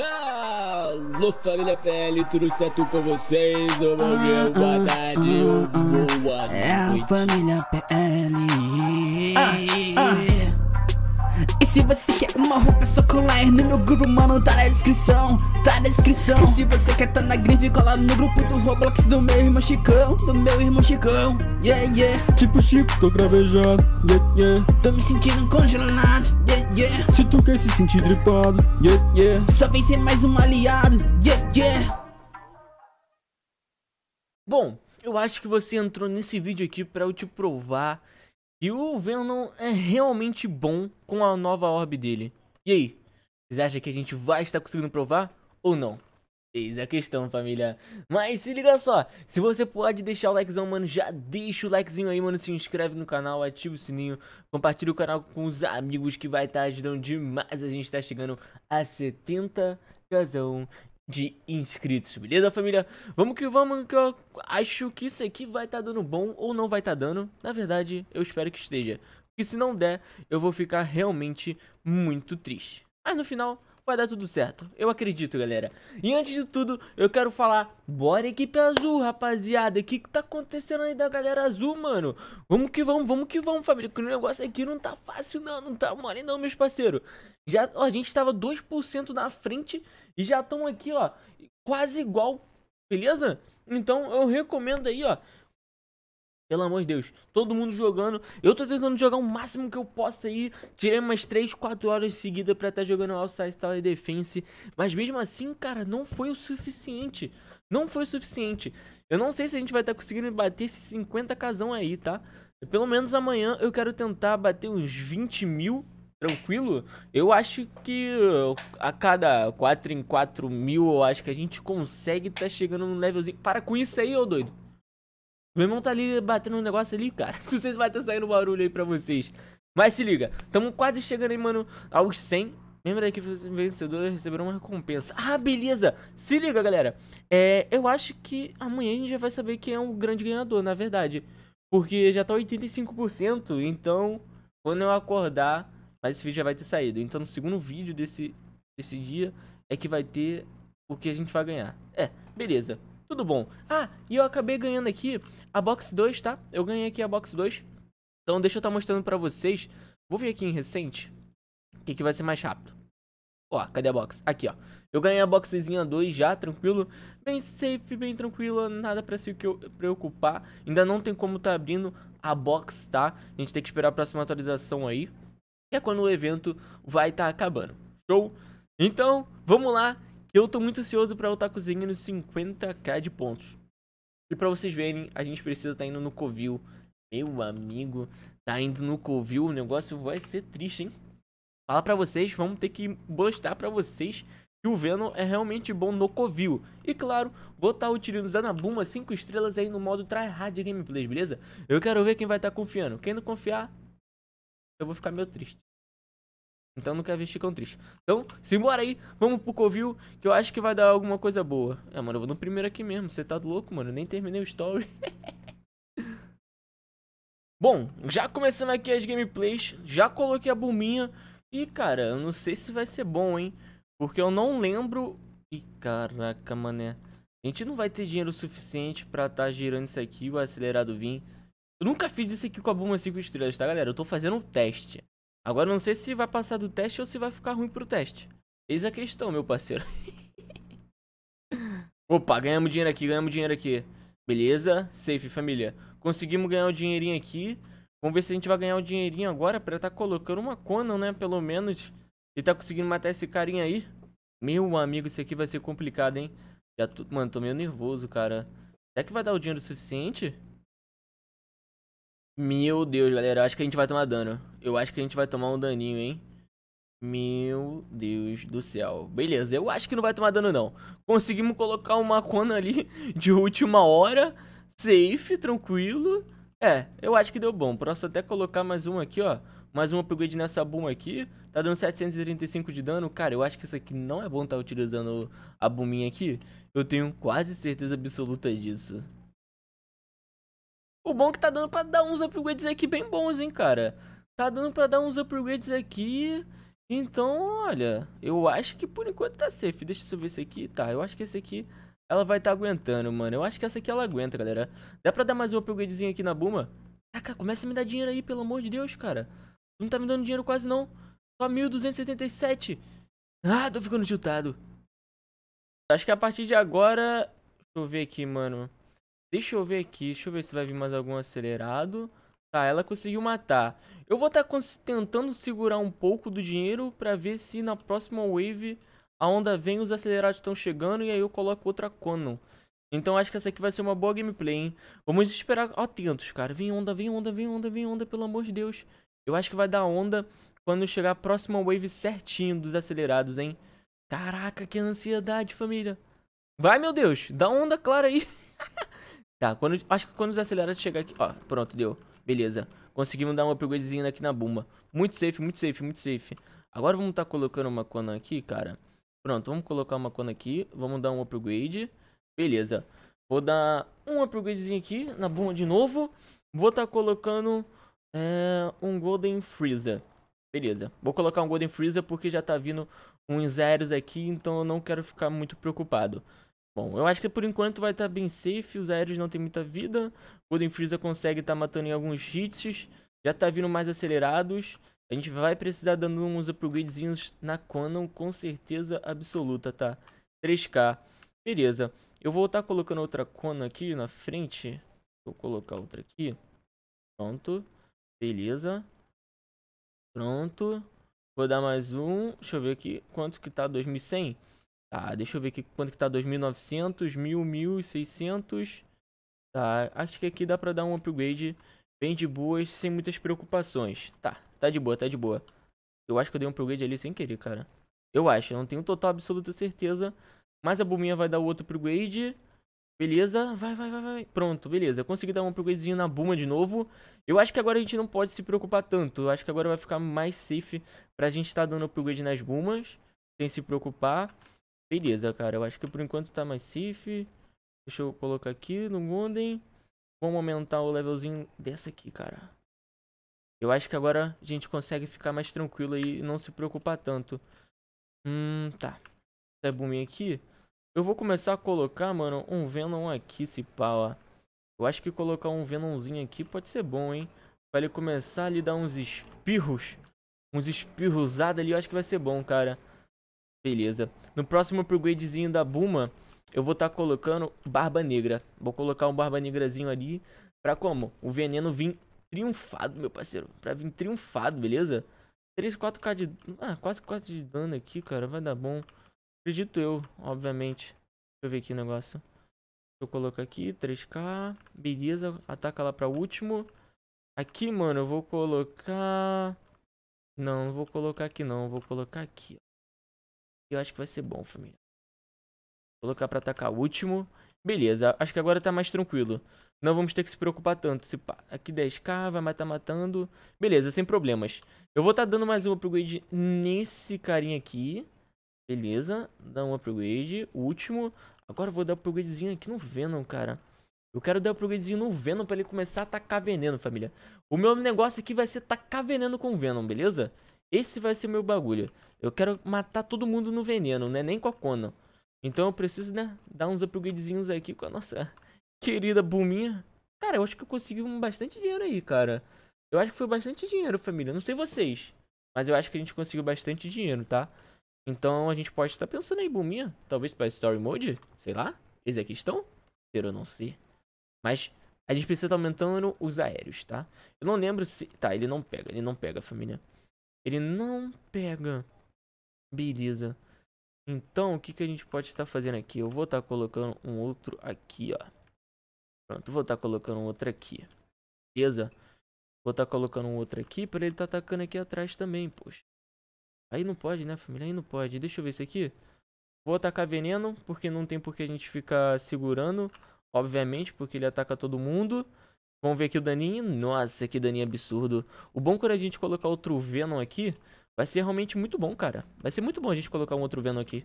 Alô ah, família PL, tudo certo com vocês? Bom dia, ah, boa ah, tarde, boa noite É a família PL E se você uma roupa só só colar no meu grupo, mano, tá na descrição Tá na descrição e se você quer tá na grife, cola no grupo do Roblox do meu irmão Chicão Do meu irmão Chicão, yeah, yeah Tipo Chico, tô gravejado, yeah, yeah Tô me sentindo congelado, yeah, yeah Se tu quer se sentir dripado, é yeah, yeah Só vem ser mais um aliado, yeah, yeah Bom, eu acho que você entrou nesse vídeo aqui pra eu te provar e o Venom é realmente bom com a nova orb dele. E aí? Vocês acham que a gente vai estar conseguindo provar ou não? Eis a questão, família. Mas se liga só, se você pode deixar o likezão, mano, já deixa o likezinho aí, mano, se inscreve no canal, ativa o sininho, compartilha o canal com os amigos que vai estar tá ajudando demais. A gente tá chegando a 70 casão de inscritos, beleza família? Vamos que vamos, que eu acho que isso aqui vai estar tá dando bom ou não vai estar tá dando, na verdade eu espero que esteja, porque se não der eu vou ficar realmente muito triste. Mas no final vai dar tudo certo. Eu acredito, galera. E antes de tudo, eu quero falar, bora equipe azul, rapaziada. O que, que tá acontecendo aí da galera azul, mano? Vamos que vamos, vamos que vamos, família. Que o negócio aqui não tá fácil, não. Não tá mole, não, meus parceiros. Já, ó, a gente tava 2% na frente e já estão aqui, ó, quase igual, beleza? Então eu recomendo aí, ó, pelo amor de Deus, todo mundo jogando. Eu tô tentando jogar o máximo que eu posso aí. Tirei umas 3, 4 horas seguida pra estar tá jogando All-Star Style Defense. Mas mesmo assim, cara, não foi o suficiente. Não foi o suficiente. Eu não sei se a gente vai estar tá conseguindo bater esses 50 casão aí, tá? Pelo menos amanhã eu quero tentar bater uns 20 mil, tranquilo. Eu acho que a cada 4 em 4 mil, eu acho que a gente consegue estar tá chegando num levelzinho. Para com isso aí, ô doido. Meu irmão tá ali batendo um negócio ali, cara. Não sei se vai estar tá saindo barulho aí pra vocês. Mas se liga, tamo quase chegando aí, mano, aos 100. Lembra que vencedores receberá uma recompensa. Ah, beleza! Se liga, galera. É, eu acho que amanhã a gente já vai saber quem é o grande ganhador, na verdade. Porque já tá 85%, então quando eu acordar, mas esse vídeo já vai ter saído. Então no segundo vídeo desse, desse dia é que vai ter o que a gente vai ganhar. É, beleza tudo bom. Ah, e eu acabei ganhando aqui a box 2, tá? Eu ganhei aqui a box 2. Então deixa eu estar tá mostrando pra vocês. Vou vir aqui em recente. O que, que vai ser mais rápido? Ó, cadê a box? Aqui, ó. Eu ganhei a boxezinha 2 já, tranquilo. Bem safe, bem tranquilo, nada pra se preocupar. Ainda não tem como tá abrindo a box, tá? A gente tem que esperar a próxima atualização aí. Que é quando o evento vai estar tá acabando. Show? Então, vamos lá e eu tô muito ansioso pra estar cozinhando 50k de pontos. E pra vocês verem, a gente precisa tá indo no Covil. Meu amigo, tá indo no Covil, o negócio vai ser triste, hein? Fala pra vocês, vamos ter que mostrar pra vocês que o Venom é realmente bom no Covil. E claro, vou estar tá utilizando a Buma 5 estrelas aí no modo tryhard gameplay, beleza? Eu quero ver quem vai estar tá confiando. Quem não confiar, eu vou ficar meio triste. Então não quero vestir com triste. Então, simbora aí, vamos pro Covil, que eu acho que vai dar alguma coisa boa. É, mano, eu vou no primeiro aqui mesmo, você tá louco, mano, eu nem terminei o story. Bom, já começando aqui as gameplays, já coloquei a buminha. E, cara, eu não sei se vai ser bom, hein? Porque eu não lembro... Ih, caraca, mané. A gente não vai ter dinheiro suficiente pra tá girando isso aqui, o acelerado vir. Eu nunca fiz isso aqui com a Buma 5 estrelas, tá, galera? Eu tô fazendo um teste. Agora não sei se vai passar do teste ou se vai ficar ruim pro teste. Eis a questão, meu parceiro. Opa, ganhamos dinheiro aqui, ganhamos dinheiro aqui. Beleza, safe, família. Conseguimos ganhar o dinheirinho aqui. Vamos ver se a gente vai ganhar o dinheirinho agora pra tá colocando uma Conan, né? Pelo menos. E tá conseguindo matar esse carinha aí. Meu amigo, isso aqui vai ser complicado, hein? Já tô... Mano, tô meio nervoso, cara. Será que vai dar o dinheiro suficiente? Meu Deus, galera. Eu acho que a gente vai tomar dano. Eu acho que a gente vai tomar um daninho, hein? Meu Deus do céu. Beleza, eu acho que não vai tomar dano, não. Conseguimos colocar uma cona ali de última hora. Safe, tranquilo. É, eu acho que deu bom. Posso até colocar mais uma aqui, ó. Mais um upgrade nessa boom aqui. Tá dando 735 de dano. Cara, eu acho que isso aqui não é bom estar tá utilizando a boominha aqui. Eu tenho quase certeza absoluta disso. O bom é que tá dando pra dar uns upgrades aqui bem bons, hein, cara. Tá dando pra dar uns upgrades aqui. Então, olha, eu acho que por enquanto tá safe. Deixa eu ver esse aqui. Tá, eu acho que esse aqui ela vai estar tá aguentando, mano. Eu acho que essa aqui ela aguenta, galera. Dá pra dar mais um upgradezinho aqui na Buma? Caraca, começa a me dar dinheiro aí, pelo amor de Deus, cara. Não tá me dando dinheiro quase não. Só 1.277. Ah, tô ficando chutado. Acho que a partir de agora... Deixa eu ver aqui, mano. Deixa eu ver aqui, deixa eu ver se vai vir mais algum acelerado. Tá, ela conseguiu matar. Eu vou estar tá tentando segurar um pouco do dinheiro pra ver se na próxima wave a onda vem, os acelerados estão chegando e aí eu coloco outra Conan. Então acho que essa aqui vai ser uma boa gameplay, hein? Vamos esperar atentos, cara. Vem onda, vem onda, vem onda, vem onda, pelo amor de Deus. Eu acho que vai dar onda quando chegar a próxima wave certinho dos acelerados, hein? Caraca, que ansiedade, família. Vai, meu Deus, dá onda clara aí. Tá, quando, acho que quando os acelerados chegar aqui... Ó, pronto, deu. Beleza. Conseguimos dar um upgradezinho aqui na bomba. Muito safe, muito safe, muito safe. Agora vamos estar tá colocando uma cona aqui, cara. Pronto, vamos colocar uma cona aqui. Vamos dar um upgrade. Beleza. Vou dar um upgradezinho aqui na bomba de novo. Vou estar tá colocando é, um Golden Freezer. Beleza. Vou colocar um Golden Freezer porque já tá vindo uns aéreos aqui, então eu não quero ficar muito preocupado. Bom, eu acho que por enquanto vai estar tá bem safe, os aéreos não tem muita vida. Golden Freeza consegue estar tá matando em alguns hits. Já tá vindo mais acelerados. A gente vai precisar dando uns upgradezinhos na Conan, com certeza absoluta, tá? 3K. Beleza. Eu vou estar tá colocando outra Conan aqui na frente. Vou colocar outra aqui. Pronto. Beleza. Pronto. Vou dar mais um. Deixa eu ver aqui. Quanto que tá? 2100? Tá, deixa eu ver aqui quanto que tá 2.900, 1.000, 1.600. Tá, acho que aqui dá pra dar um upgrade bem de boas, sem muitas preocupações. Tá, tá de boa, tá de boa. Eu acho que eu dei um upgrade ali sem querer, cara. Eu acho, eu não tenho total absoluta certeza. Mas a bombinha vai dar o outro upgrade. Beleza, vai, vai, vai, vai. Pronto, beleza. Consegui dar um upgradezinho na Buma de novo. Eu acho que agora a gente não pode se preocupar tanto. Eu acho que agora vai ficar mais safe pra gente estar tá dando upgrade nas Bumas. Sem se preocupar. Beleza, cara. Eu acho que por enquanto tá safe Deixa eu colocar aqui no Gundam. Vamos aumentar o levelzinho dessa aqui, cara. Eu acho que agora a gente consegue ficar mais tranquilo aí e não se preocupar tanto. Hum, tá. Essa boominha aqui. Eu vou começar a colocar, mano, um Venom aqui, se pá, ó. Eu acho que colocar um Venomzinho aqui pode ser bom, hein? Pra ele começar a lhe dar uns espirros. Uns espirrosados ali, eu acho que vai ser bom, cara. Beleza. No próximo upgradezinho da Buma, eu vou estar tá colocando Barba Negra. Vou colocar um Barba Negrazinho ali pra como? O veneno vir triunfado, meu parceiro. Pra vir triunfado, beleza? 3, 4k de... Ah, quase 4 de dano aqui, cara. Vai dar bom. Acredito eu, obviamente. Deixa eu ver aqui o negócio. Eu coloco aqui, 3k. Beleza, ataca lá pra último. Aqui, mano, eu vou colocar... Não, não vou colocar aqui não. Vou colocar aqui, eu acho que vai ser bom, família. colocar pra atacar o último. Beleza, acho que agora tá mais tranquilo. Não vamos ter que se preocupar tanto. Se pá, aqui 10k, vai matar matando. Beleza, sem problemas. Eu vou estar tá dando mais um upgrade nesse carinha aqui. Beleza, dá um upgrade. O último. Agora eu vou dar upgradezinho aqui no Venom, cara. Eu quero dar upgradezinho no Venom pra ele começar a atacar veneno, família. O meu negócio aqui vai ser tacar veneno com o Venom, beleza? Esse vai ser meu bagulho. Eu quero matar todo mundo no veneno, né? Nem com a Conan. Então eu preciso, né, dar uns upgradezinhos aqui com a nossa querida Buminha. Cara, eu acho que eu consegui um bastante dinheiro aí, cara. Eu acho que foi bastante dinheiro, família. Não sei vocês, mas eu acho que a gente conseguiu bastante dinheiro, tá? Então a gente pode estar tá pensando aí, Buminha. Talvez pra Story Mode, sei lá. Eles aqui estão? Eu não sei. Mas a gente precisa estar tá aumentando os aéreos, tá? Eu não lembro se... Tá, ele não pega, ele não pega, família. Ele não pega. Beleza. Então, o que, que a gente pode estar fazendo aqui? Eu vou estar colocando um outro aqui, ó. Pronto, vou estar colocando um outro aqui. Beleza? Vou estar colocando um outro aqui para ele estar tá atacando aqui atrás também, poxa. Aí não pode, né, família? Aí não pode. Deixa eu ver isso aqui. Vou atacar veneno, porque não tem por que a gente ficar segurando. Obviamente, porque ele ataca todo mundo. Vamos ver aqui o daninho. Nossa, que daninho absurdo. O bom quando a gente colocar outro Venom aqui, vai ser realmente muito bom, cara. Vai ser muito bom a gente colocar um outro Venom aqui.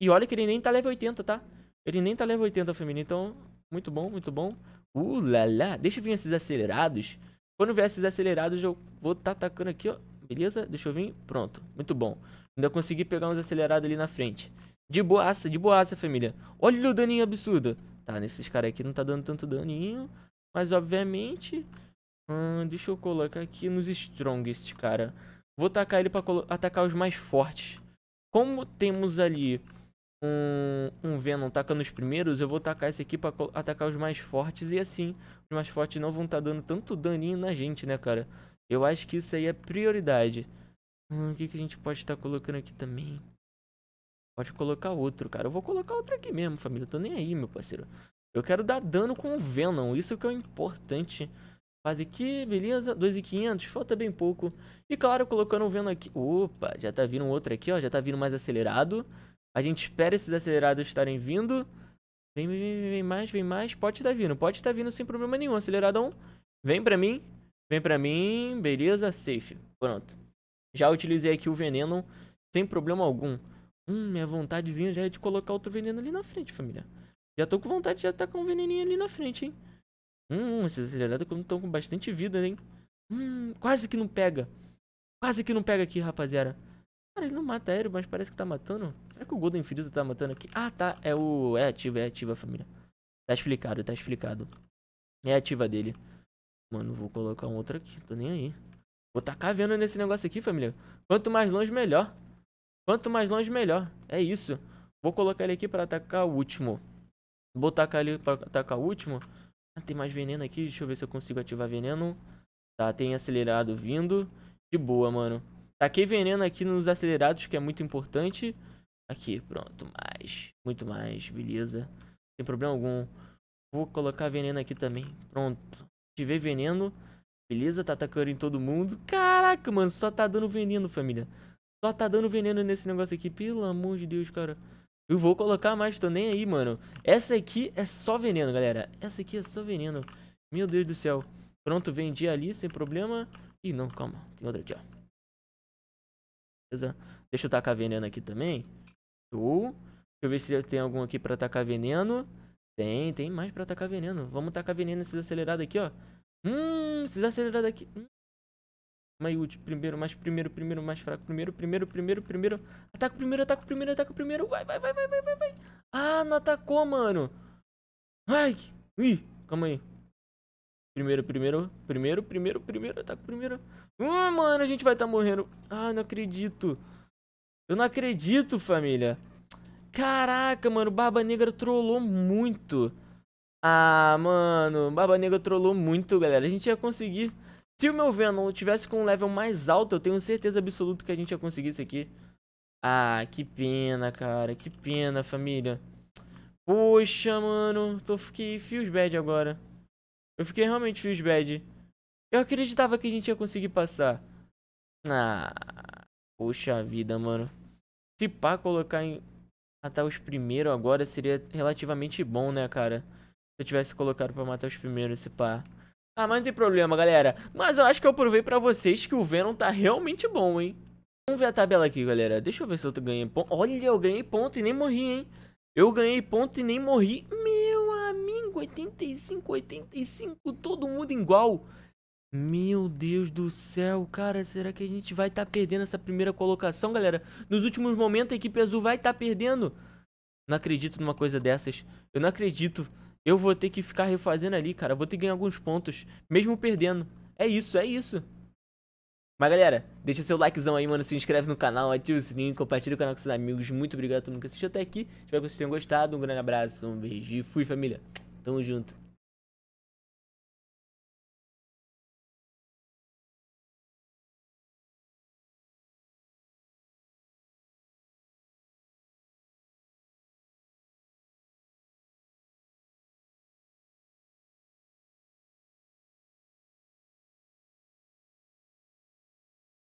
E olha que ele nem tá level 80, tá? Ele nem tá level 80, família. Então, muito bom, muito bom. Uh, lá, lá. Deixa eu vir esses acelerados. Quando vier esses acelerados, eu vou tá atacando aqui, ó. Beleza? Deixa eu vir. Pronto. Muito bom. Ainda consegui pegar uns acelerados ali na frente. De boaça, de boaça, família. Olha o daninho absurdo. Tá, nesses caras aqui não tá dando tanto daninho. Mas obviamente... Hum, deixa eu colocar aqui nos strongest, cara. Vou tacar ele pra atacar os mais fortes. Como temos ali um, um Venom tacando os primeiros, eu vou tacar esse aqui pra atacar os mais fortes. E assim, os mais fortes não vão estar tá dando tanto daninho na gente, né, cara? Eu acho que isso aí é prioridade. Hum, o que, que a gente pode estar tá colocando aqui também? Pode colocar outro, cara. Eu vou colocar outro aqui mesmo, família. Tô nem aí, meu parceiro. Eu quero dar dano com o Venom, isso que é o importante. Quase que, beleza, 2.500, falta bem pouco. E claro, colocando o Venom aqui... Opa, já tá vindo outro aqui, ó, já tá vindo mais acelerado. A gente espera esses acelerados estarem vindo. Vem, vem, vem, vem mais, vem mais. Pode estar tá vindo, pode estar tá vindo sem problema nenhum. Aceleradão, vem pra mim, vem pra mim, beleza, safe. Pronto. Já utilizei aqui o Veneno sem problema algum. Hum, minha vontadezinha já é de colocar outro veneno ali na frente, família. Já tô com vontade de atacar tá um veneninho ali na frente, hein? Hum, esses acelerados estão com bastante vida, hein? Hum, quase que não pega. Quase que não pega aqui, rapaziada. Cara, ele não mata aéreo, mas parece que tá matando. Será que o Golden Infinito tá matando aqui? Ah, tá. É o... É ativa, é ativa, família. Tá explicado, tá explicado. É ativa dele. Mano, vou colocar um outro aqui. Tô nem aí. Vou tacar vendo nesse negócio aqui, família. Quanto mais longe, melhor. Quanto mais longe, melhor. É isso. Vou colocar ele aqui pra atacar o último. Vou tacar ali pra atacar o último. Ah, tem mais veneno aqui. Deixa eu ver se eu consigo ativar veneno. Tá, tem acelerado vindo. De boa, mano. Taquei veneno aqui nos acelerados, que é muito importante. Aqui, pronto. Mais. Muito mais. Beleza. Sem problema algum. Vou colocar veneno aqui também. Pronto. Ativei veneno. Beleza, tá atacando em todo mundo. Caraca, mano, só tá dando veneno, família. Só tá dando veneno nesse negócio aqui. Pelo amor de Deus, cara. Eu vou colocar mais, tô nem aí, mano. Essa aqui é só veneno, galera. Essa aqui é só veneno. Meu Deus do céu. Pronto, vendi ali, sem problema. Ih, não, calma. Tem outra aqui, ó. Beleza. Deixa eu tacar veneno aqui também. Show. Deixa eu ver se tem algum aqui pra tacar veneno. Tem, tem mais pra tacar veneno. Vamos tacar veneno esses acelerados aqui, ó. Hum, esses acelerados aqui. Hum, mais tipo, ult, primeiro, mais primeiro, primeiro, mais fraco, primeiro, primeiro, primeiro, primeiro. Ataca o primeiro, ataca o primeiro, ataca o primeiro. Vai, vai, vai, vai, vai, vai, vai. Ah, não atacou, mano. Ai, ui, calma aí. Primeiro, primeiro, primeiro, primeiro, primeiro, ataca o primeiro. Hum, mano, a gente vai estar tá morrendo. Ah, não acredito. Eu não acredito, família. Caraca, mano, Barba Negra trollou muito. Ah, mano, Barba Negra trollou muito, galera. A gente ia conseguir se o meu Venom tivesse com um level mais alto, eu tenho certeza absoluta que a gente ia conseguir isso aqui. Ah, que pena, cara. Que pena, família. Poxa, mano. Tô, fiquei feels bad agora. Eu fiquei realmente feels bad. Eu acreditava que a gente ia conseguir passar. Ah, poxa vida, mano. Se pá colocar em... Matar os primeiros agora seria relativamente bom, né, cara? Se eu tivesse colocado pra matar os primeiros, se pá. Ah, mas não tem problema, galera. Mas eu acho que eu provei pra vocês que o Venom tá realmente bom, hein? Vamos ver a tabela aqui, galera. Deixa eu ver se eu ganhei ponto. Olha, eu ganhei ponto e nem morri, hein? Eu ganhei ponto e nem morri. Meu amigo, 85, 85, todo mundo igual. Meu Deus do céu, cara, será que a gente vai estar tá perdendo essa primeira colocação, galera? Nos últimos momentos, a equipe azul vai estar tá perdendo. Não acredito numa coisa dessas. Eu não acredito eu vou ter que ficar refazendo ali, cara. vou ter que ganhar alguns pontos, mesmo perdendo. É isso, é isso. Mas galera, deixa seu likezão aí, mano, se inscreve no canal, ativa o sininho, compartilha o canal com seus amigos. Muito obrigado a todo mundo que assistiu até aqui. Espero que vocês tenham gostado. Um grande abraço, um beijo e fui, família. Tamo junto.